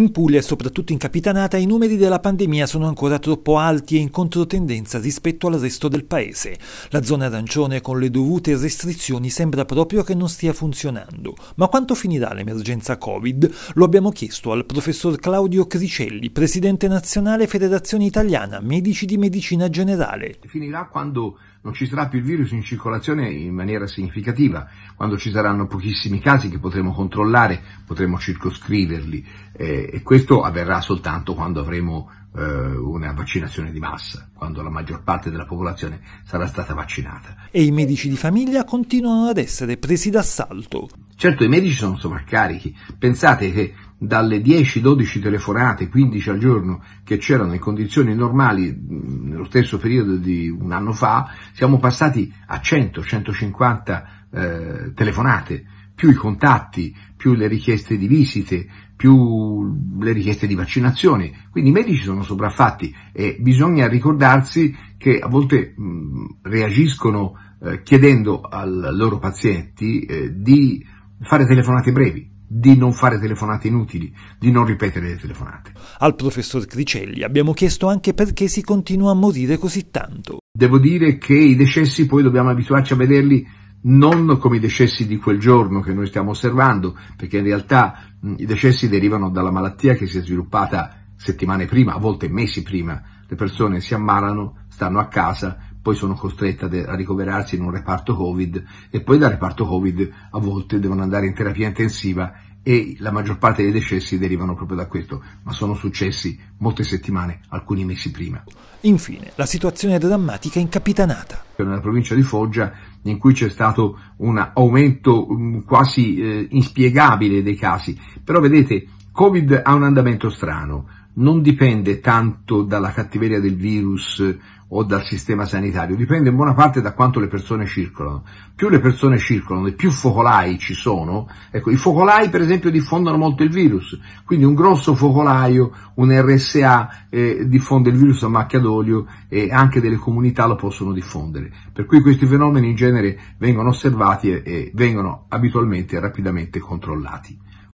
In Puglia e soprattutto in Capitanata i numeri della pandemia sono ancora troppo alti e in controtendenza rispetto al resto del paese. La zona arancione con le dovute restrizioni sembra proprio che non stia funzionando. Ma quanto finirà l'emergenza Covid? Lo abbiamo chiesto al professor Claudio Cricelli, presidente nazionale Federazione Italiana Medici di Medicina Generale. Finirà quando non ci sarà più il virus in circolazione in maniera significativa, quando ci saranno pochissimi casi che potremo controllare, potremo circoscriverli eh, e questo avverrà soltanto quando avremo eh, una vaccinazione di massa, quando la maggior parte della popolazione sarà stata vaccinata. E i medici di famiglia continuano ad essere presi d'assalto. Certo, i medici sono sovraccarichi. Pensate che dalle 10-12 telefonate, 15 al giorno che c'erano in condizioni normali nello stesso periodo di un anno fa, siamo passati a 100-150 eh, telefonate, più i contatti, più le richieste di visite, più le richieste di vaccinazione. Quindi i medici sono sopraffatti e bisogna ricordarsi che a volte mh, reagiscono eh, chiedendo ai loro pazienti eh, di fare telefonate brevi di non fare telefonate inutili, di non ripetere le telefonate. Al professor Cricelli abbiamo chiesto anche perché si continua a morire così tanto. Devo dire che i decessi poi dobbiamo abituarci a vederli non come i decessi di quel giorno che noi stiamo osservando, perché in realtà mh, i decessi derivano dalla malattia che si è sviluppata settimane prima, a volte mesi prima le persone si ammalano, stanno a casa, poi sono costrette a ricoverarsi in un reparto Covid e poi dal reparto Covid a volte devono andare in terapia intensiva e la maggior parte dei decessi derivano proprio da questo, ma sono successi molte settimane, alcuni mesi prima. Infine, la situazione drammatica è incapitanata. Cioè, nella provincia di Foggia, in cui c'è stato un aumento mm, quasi eh, inspiegabile dei casi, però vedete Covid ha un andamento strano, non dipende tanto dalla cattiveria del virus o dal sistema sanitario, dipende in buona parte da quanto le persone circolano. Più le persone circolano e più focolai ci sono, ecco, i focolai per esempio diffondono molto il virus, quindi un grosso focolaio, un RSA eh, diffonde il virus a macchia d'olio e anche delle comunità lo possono diffondere. Per cui questi fenomeni in genere vengono osservati e, e vengono abitualmente e rapidamente controllati.